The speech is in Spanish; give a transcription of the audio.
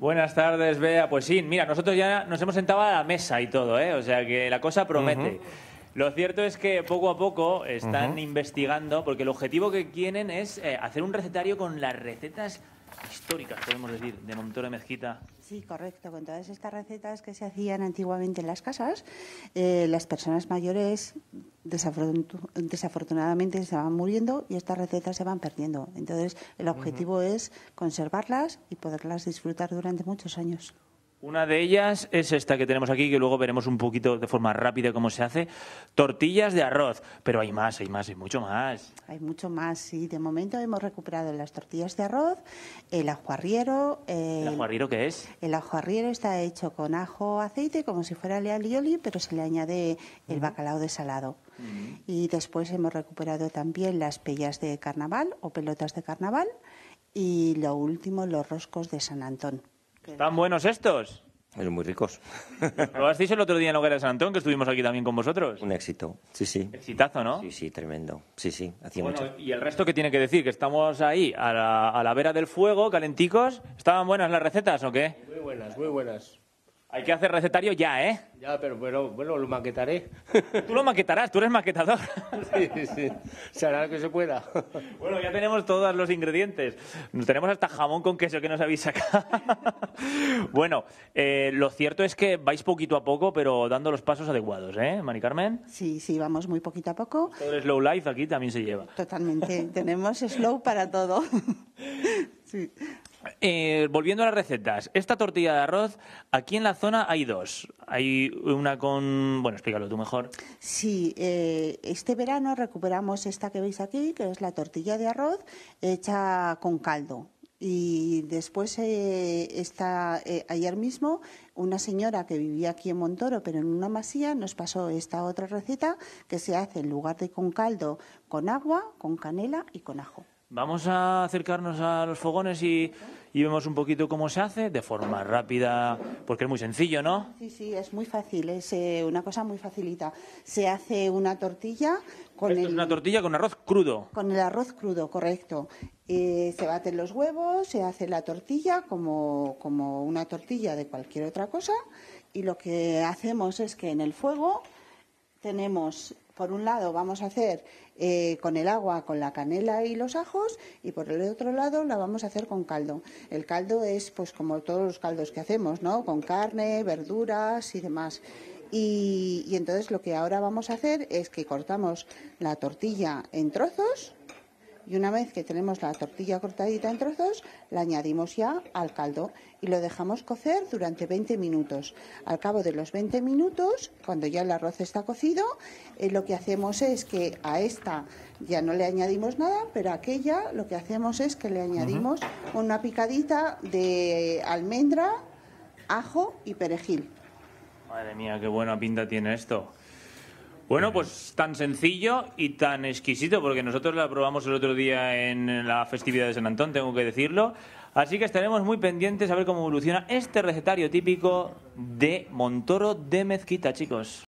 Buenas tardes, Bea. Pues sí, mira, nosotros ya nos hemos sentado a la mesa y todo, ¿eh? O sea que la cosa promete. Lo cierto es que poco a poco están investigando, porque el objetivo que tienen es eh, hacer un recetario con las recetas históricas, podemos decir, de Montoro Mezquita. Sí, correcto. Con todas estas recetas que se hacían antiguamente en las casas, eh, las personas mayores desafortunadamente se van muriendo y estas recetas se van perdiendo. Entonces, el objetivo es conservarlas y poderlas disfrutar durante muchos años. Una de ellas es esta que tenemos aquí, que luego veremos un poquito de forma rápida cómo se hace. Tortillas de arroz. Pero hay más, hay más, hay mucho más. Hay mucho más, sí. De momento hemos recuperado las tortillas de arroz, el ajuarriero. ¿El, ¿El ajuarriero qué es? El ajuarriero está hecho con ajo, aceite, como si fuera y alioli, pero se le añade el bacalao desalado. salado. Y después hemos recuperado también las pellas de carnaval o pelotas de carnaval. Y lo último, los roscos de San Antón. ¿Están buenos estos? Son muy ricos. ¿Lo hacéis el otro día en Hoguera de San Antón, que estuvimos aquí también con vosotros? Un éxito, sí, sí. Exitazo, ¿no? Sí, sí, tremendo. Sí, sí, hacía bueno, mucho. Y el resto que tiene que decir, que estamos ahí, a la, a la vera del fuego, calenticos. ¿Estaban buenas las recetas o qué? Muy buenas, muy buenas. Hay que hacer recetario ya, ¿eh? Ya, pero bueno, bueno lo maquetaré. Tú lo maquetarás, tú eres maquetador. Sí, sí, se hará lo que se pueda. Bueno, ya tenemos todos los ingredientes. Tenemos hasta jamón con queso que nos habéis sacado. Bueno, eh, lo cierto es que vais poquito a poco, pero dando los pasos adecuados, ¿eh, Mari Carmen? Sí, sí, vamos muy poquito a poco. Todo el slow life aquí también se lleva. Totalmente, tenemos slow para todo. Sí. Eh, volviendo a las recetas, esta tortilla de arroz, aquí en la zona hay dos. Hay una con. Bueno, explícalo tú mejor. Sí, eh, este verano recuperamos esta que veis aquí, que es la tortilla de arroz hecha con caldo. Y después, eh, eh, ayer mismo, una señora que vivía aquí en Montoro, pero en una masía, nos pasó esta otra receta que se hace en lugar de con caldo, con agua, con canela y con ajo. Vamos a acercarnos a los fogones y, vemos un poquito cómo se hace de forma rápida, porque es muy sencillo, ¿no? Sí, sí, es muy fácil, es eh, una cosa muy facilita. Se hace una tortilla con el... una tortilla con arroz crudo. Con el arroz crudo, correcto. Eh, se baten los huevos, se hace la tortilla como, como una tortilla de cualquier otra cosa y lo que hacemos es que en el fuego tenemos, por un lado, vamos a hacer eh, con el agua, con la canela y los ajos, y por el otro lado la vamos a hacer con caldo. El caldo es, pues, como todos los caldos que hacemos, ¿no? Con carne, verduras y demás. Y, y entonces lo que ahora vamos a hacer es que cortamos la tortilla en trozos, y una vez que tenemos la tortilla cortadita en trozos, la añadimos ya al caldo y lo dejamos cocer durante 20 minutos. Al cabo de los 20 minutos, cuando ya el arroz está cocido, eh, lo que hacemos es que a esta ya no le añadimos nada, pero a aquella lo que hacemos es que le añadimos una picadita de almendra, ajo y perejil. Madre mía, qué buena pinta tiene esto. Bueno, pues tan sencillo y tan exquisito, porque nosotros la probamos el otro día en la festividad de San Antón, tengo que decirlo. Así que estaremos muy pendientes a ver cómo evoluciona este recetario típico de Montoro de Mezquita, chicos.